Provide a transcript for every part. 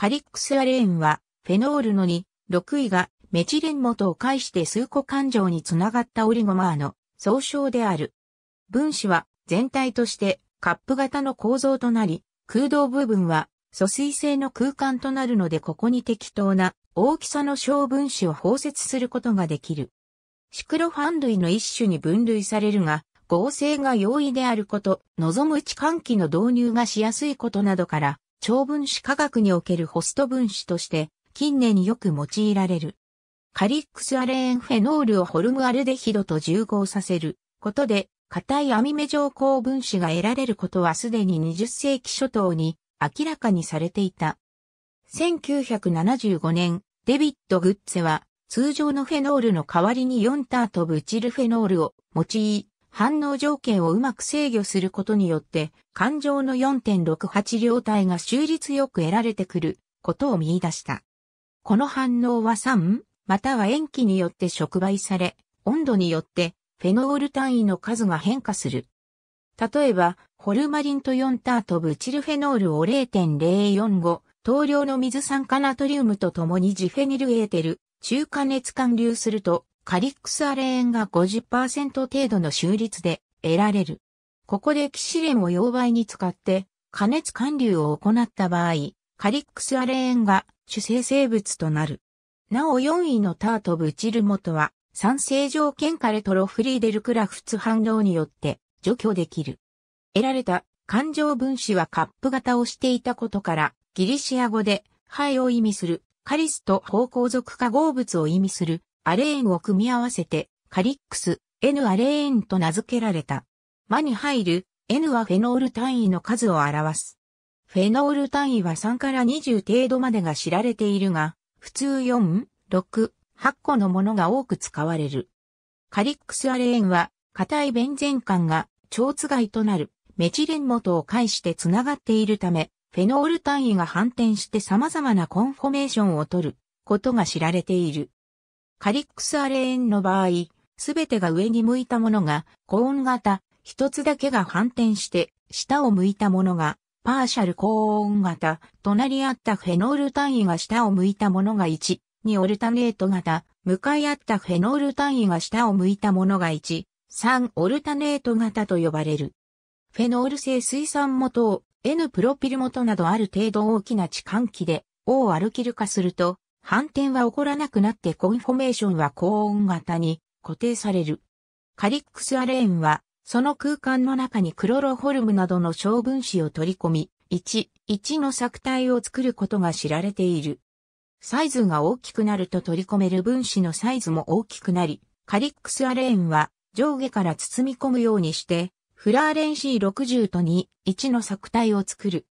カリックスアレーンは、フェノールの2、6位がメチレン元を介して数個感情につながったオリゴマーの総称である。分子は全体としてカップ型の構造となり、空洞部分は疎水性の空間となるのでここに適当な大きさの小分子を包摂することができる。シクロファン類の一種に分類されるが、合成が容易であること、望む置換機の導入がしやすいことなどから、超分子化学におけるホスト分子として近年によく用いられる。カリックスアレーンフェノールをホルムアルデヒドと重合させることで、硬い網目状高分子が得られることはすでに20世紀初頭に明らかにされていた。1975年、デビッド・グッツェは通常のフェノールの代わりに4タートブチルフェノールを用い、反応条件をうまく制御することによって、感情の4.68両体が収率よく得られてくることを見出した。この反応は酸、または塩基によって触媒され、温度によってフェノール単位の数が変化する。例えば、ホルマリンと4タートブチルフェノールを0.045、等量の水酸化ナトリウムと共にジフェニルエーテル、中加熱管流すると、カリックスアレーンが50%程度の収率で得られる。ここでキシレンを溶媒に使って加熱管流を行った場合、カリックスアレーンが主生成物となる。なお4位のタート・ブチルモトは、酸性条件カレトロフリーデルクラフツ反応によって除去できる。得られた環状分子はカップ型をしていたことから、ギリシア語で、肺を意味する、カリスと方向属化合物を意味する、アレーンを組み合わせて、カリックス、N アレーンと名付けられた。間に入る N はフェノール単位の数を表す。フェノール単位は3から20程度までが知られているが、普通4、6、8個のものが多く使われる。カリックスアレーンは、硬いベンゼン管が、蝶つがいとなる、メチレン元を介して繋がっているため、フェノール単位が反転して様々なコンフォメーションを取ることが知られている。カリックスアレーンの場合、すべてが上に向いたものがコーン型、一つだけが反転して下を向いたものがパーシャルコーン型、隣り合ったフェノール単位が下を向いたものが1、2オルタネート型、向かい合ったフェノール単位が下を向いたものが1、3オルタネート型と呼ばれる。フェノール性水酸元を N プロピル元などある程度大きな置換器で O アルキル化すると反転は起こらなくなってコンフォメーションは高音型に固定される。カリックスアレーンは、その空間の中にクロロホルムなどの小分子を取り込み、1、1の作体を作ることが知られている。サイズが大きくなると取り込める分子のサイズも大きくなり、カリックスアレーンは上下から包み込むようにして、フラーレン C60 と2、1の作体を作る。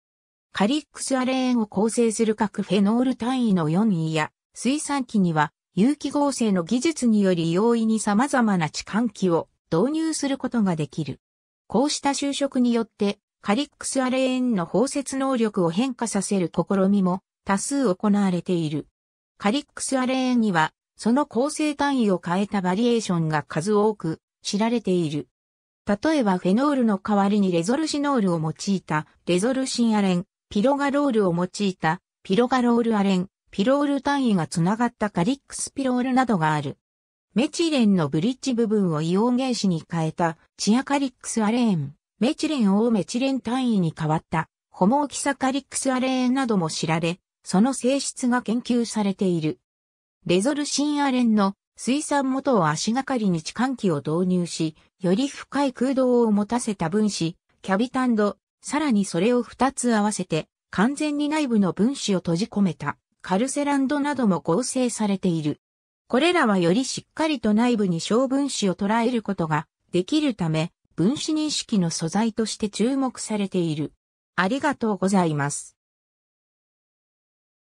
カリックスアレーンを構成する各フェノール単位の4位や、水産機には、有機合成の技術により容易に様々な置換機を導入することができる。こうした就職によって、カリックスアレーンの包摂能力を変化させる試みも多数行われている。カリックスアレーンには、その構成単位を変えたバリエーションが数多く知られている。例えばフェノールの代わりにレゾルシノールを用いたレゾルシンアレン、ピロガロールを用いた、ピロガロールアレン、ピロール単位がつながったカリックスピロールなどがある。メチレンのブリッジ部分をイオン原子に変えた、チアカリックスアレーン、メチレンをメチレン単位に変わった、ホモオキサカリックスアレーンなども知られ、その性質が研究されている。レゾルシンアレンの水産元を足がかりに置換器を導入し、より深い空洞を持たせた分子、キャビタンド、さらにそれを2つ合わせて、完全に内部の分子を閉じ込めた、カルセランドなども合成されている。これらはよりしっかりと内部に小分子を捉えることができるため、分子認識の素材として注目されている。ありがとうございます。